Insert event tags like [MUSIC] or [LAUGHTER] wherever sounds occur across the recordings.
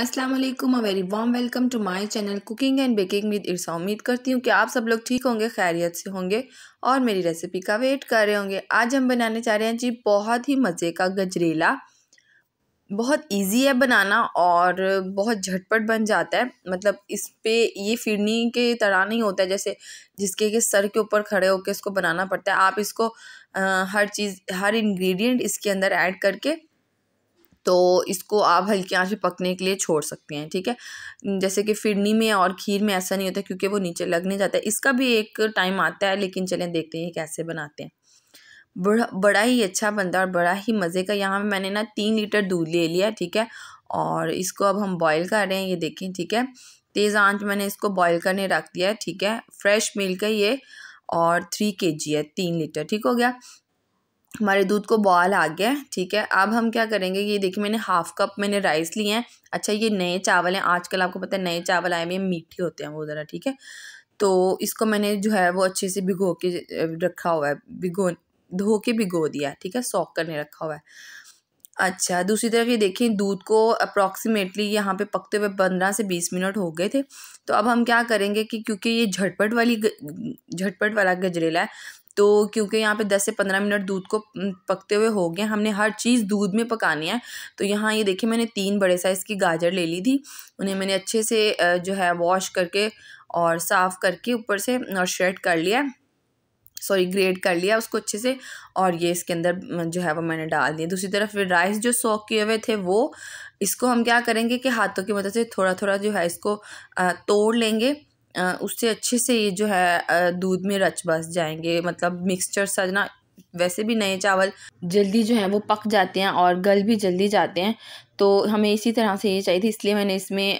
अस्सलाम वालेकुम a very warm welcome to my channel cooking and baking with Irsa उम्मीद करती हूँ कि आप सब लोग ठीक होंगे खैरियत से होंगे और मेरी रेसिपी का वेट कर रहे होंगे आज हम बनाने चाह रहे हैं जी बहुत ही मज़े का गजरेला बहुत इजी है बनाना और बहुत झटपट बन जाता है मतलब इस पर ये फिरनी के तरह नहीं होता है जैसे जिसके के सर के ऊपर खड़े होकर इसको बनाना पड़ता है आप इसको आ, हर चीज़ हर इंग्रेडिएंट इसके अंदर ऐड करके तो इसको आप हल्की आंच पे पकने के लिए छोड़ सकते हैं ठीक है जैसे कि फिरनी में और खीर में ऐसा नहीं होता क्योंकि वो नीचे लगने जाता है इसका भी एक टाइम आता है लेकिन चलें देखते हैं कैसे बनाते हैं बड़ा बड़ा ही अच्छा बनता है और बड़ा ही मज़े का यहाँ मैंने ना तीन लीटर दूध ले लिया ठीक है और इसको अब हम बॉयल कर रहे हैं ये देखें ठीक है तेज़ आंच मैंने इसको बॉयल करने रख दिया है ठीक है फ्रेश मिल्क है ये और थ्री के जी है तीन लीटर ठीक हो गया हमारे दूध को बॉयल आ गया ठीक है अब हम क्या करेंगे ये देखिए मैंने हाफ़ कप मैंने राइस लिए हैं अच्छा ये नए चावल हैं आजकल आपको पता है नए चावल आए हुए मीठे होते हैं वो ज़रा ठीक है तो इसको मैंने जो है वो अच्छे से भिगो के रखा हुआ है भिगो धो के भिगो दिया ठीक है सॉक करने रखा हुआ है अच्छा दूसरी तरफ ये देखें दूध को अप्रॉक्सीमेटली यहाँ पे पकते हुए पंद्रह से बीस मिनट हो गए थे तो अब हम क्या करेंगे कि क्योंकि ये झटपट वाली झटपट वाला गजरेला है तो क्योंकि यहाँ पे दस से पंद्रह मिनट दूध को पकते हुए हो गए हमने हर चीज़ दूध में पकानी है तो यहाँ ये देखिए मैंने तीन बड़े साइज़ की गाजर ले ली थी उन्हें मैंने अच्छे से जो है वॉश करके और साफ़ करके ऊपर से और श्रेड कर लिया सॉरी ग्रेड कर लिया उसको अच्छे से और ये इसके अंदर जो है वो मैंने डाल दिया दूसरी तरफ राइस जो सॉक किए हुए थे वो इसको हम क्या करेंगे कि हाथों की मदद मतलब से थोड़ा थोड़ा जो है इसको तोड़ लेंगे उससे अच्छे से ये जो है दूध में रच बस जाएंगे मतलब मिक्सचर सजना वैसे भी नए चावल जल्दी जो है वो पक जाते हैं और गल भी जल्दी जाते हैं तो हमें इसी तरह से ये चाहिए थी इसलिए मैंने इसमें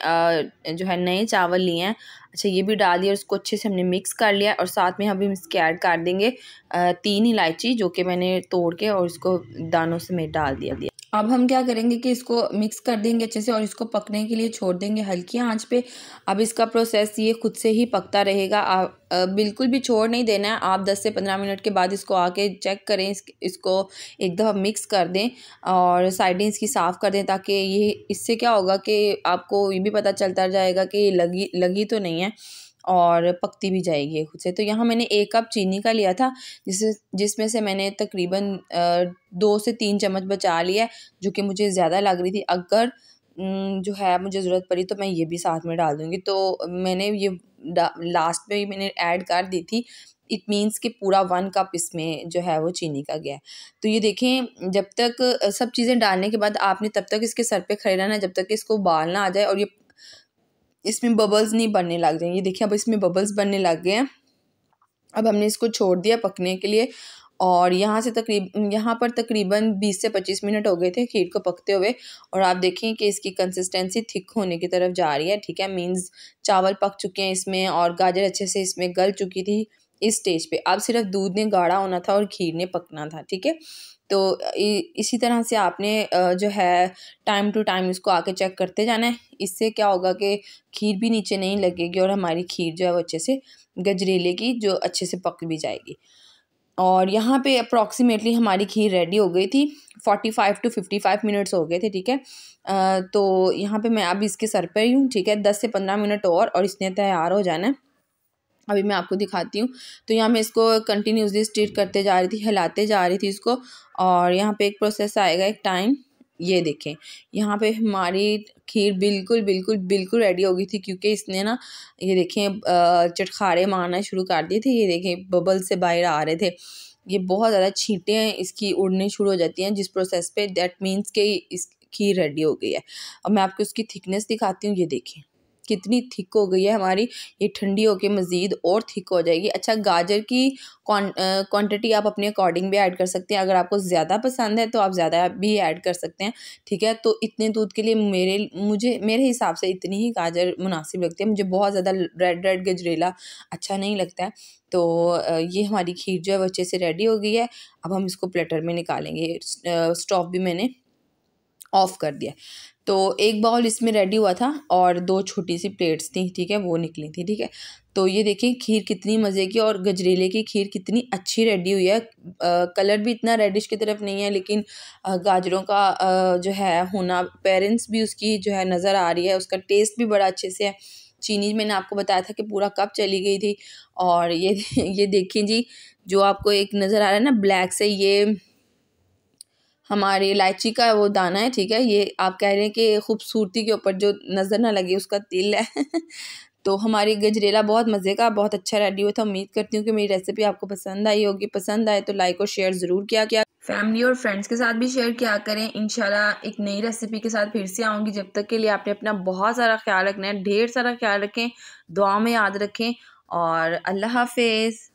जो है नए चावल लिए हैं अच्छा ये भी डाल दिया और इसको अच्छे से हमने मिक्स कर लिया और साथ में हम इसके ऐड कर देंगे तीन इलायची जो कि मैंने तोड़ के और इसको दानों से मैं डाल दिया अब हम क्या करेंगे कि इसको मिक्स कर देंगे अच्छे से और इसको पकने के लिए छोड़ देंगे हल्की आंच पे अब इसका प्रोसेस ये खुद से ही पकता रहेगा आप बिल्कुल भी छोड़ नहीं देना है आप 10 से 15 मिनट के बाद इसको आके चेक करें इस, इसको एक दफ़ा मिक्स कर दें और साइडें इसकी साफ़ कर दें ताकि ये इससे क्या होगा कि आपको ये भी पता चलता जाएगा कि लगी लगी तो नहीं है और पकती भी जाएगी खुद से तो यहाँ मैंने एक कप चीनी का लिया था जिसे जिसमें से मैंने तकरीबन दो से तीन चम्मच बचा लिया जो कि मुझे ज़्यादा लग रही थी अगर जो है मुझे ज़रूरत पड़ी तो मैं ये भी साथ में डाल दूँगी तो मैंने ये लास्ट में ही मैंने ऐड कर दी थी इट मीन्स कि पूरा वन कप इसमें जो है वो चीनी का गया तो ये देखें जब तक सब चीज़ें डालने के बाद आपने तब तक इसके सर पे खड़े रहना जब तक इसको उबालना आ जाए और ये इसमें बबल्स नहीं बनने लग जाएंगे देखिए अब इसमें बबल्स बनने लग गए हैं अब हमने इसको छोड़ दिया पकने के लिए और यहाँ से तकरीब यहाँ पर तकरीबन 20 से 25 मिनट हो गए थे खीर को पकते हुए और आप देखें कि इसकी कंसिस्टेंसी थिक होने की तरफ जा रही है ठीक है मींस चावल पक चुके हैं इसमें और गाजर अच्छे से इसमें गल चुकी थी इस स्टेज पे अब सिर्फ दूध ने गाढ़ा होना था और खीर ने पकना था ठीक है तो इसी तरह से आपने जो है टाइम टू टाइम इसको आके चेक करते जाना है इससे क्या होगा कि खीर भी नीचे नहीं लगेगी और हमारी खीर जो है वो अच्छे से गजरेले की जो अच्छे से पक भी जाएगी और यहाँ पे अप्रॉक्सीमेटली हमारी खीर रेडी हो गई थी forty five to fifty five minutes हो गए थे ठीक है तो यहाँ पे मैं अब इसके सर पर ही हूँ ठीक है दस से पंद्रह मिनट और और इसने तैयार हो जाना है अभी मैं आपको दिखाती हूँ तो यहाँ मैं इसको कंटिन्यूसली स्टीट करते जा रही थी हिलाते जा रही थी इसको और यहाँ पे एक प्रोसेस आएगा एक टाइम ये देखें यहाँ पे हमारी खीर बिल्कुल बिल्कुल बिल्कुल रेडी हो गई थी क्योंकि इसने ना ये देखें चटखारे मारना शुरू कर दिए थे ये देखें बबल से बाहर आ रहे थे ये बहुत ज़्यादा हैं इसकी उड़नी शुरू हो जाती हैं जिस प्रोसेस पे दैट मीन्स कि इस खीर रेडी हो गई है अब मैं आपको इसकी थिकनेस दिखाती हूँ ये देखें कितनी थिक हो गई है हमारी ये ठंडी होके मज़ीद और थिक हो जाएगी अच्छा गाजर की क्वांटिटी आप अपने अकॉर्डिंग भी ऐड कर सकते हैं अगर आपको ज़्यादा पसंद है तो आप ज़्यादा भी ऐड कर सकते हैं ठीक है तो इतने दूध के लिए मेरे मुझे मेरे हिसाब से इतनी ही गाजर मुनासिब लगती है मुझे बहुत ज़्यादा रेड रेड गजरेला अच्छा नहीं लगता है तो ये हमारी खीर जो है अच्छे से रेडी हो गई है अब हम इसको प्लेटर में निकालेंगे स्टॉव भी मैंने ऑफ़ कर दिया तो एक बाउल इसमें रेडी हुआ था और दो छोटी सी प्लेट्स थी ठीक है वो निकली थी ठीक है तो ये देखें खीर कितनी मज़े की और गजरेले की खीर कितनी अच्छी रेडी हुई है आ, कलर भी इतना रेडिश की तरफ नहीं है लेकिन आ, गाजरों का आ, जो है होना पेरेंट्स भी उसकी जो है नज़र आ रही है उसका टेस्ट भी बड़ा अच्छे से है चीनी मैंने आपको बताया था कि पूरा कप चली गई थी और ये [LAUGHS] ये देखें जी जो आपको एक नज़र आ रहा है ना ब्लैक से ये हमारे इलायची का वो दाना है ठीक है ये आप कह रहे हैं कि खूबसूरती के ऊपर जो नज़र ना लगे उसका तिल है [LAUGHS] तो हमारी गजरेला बहुत मज़े का बहुत अच्छा रेडी हुआ था उम्मीद करती हूँ कि मेरी रेसिपी आपको पसंद आई होगी पसंद आए तो लाइक और शेयर ज़रूर किया क्या फैमिली और फ्रेंड्स के साथ भी शेयर किया करें इन एक नई रेसिपी के साथ फिर से आऊँगी जब तक के लिए आपने अपना बहुत सारा ख्याल रखना है ढेर सारा ख्याल रखें दुआ में याद रखें और अल्लाह हाफिज़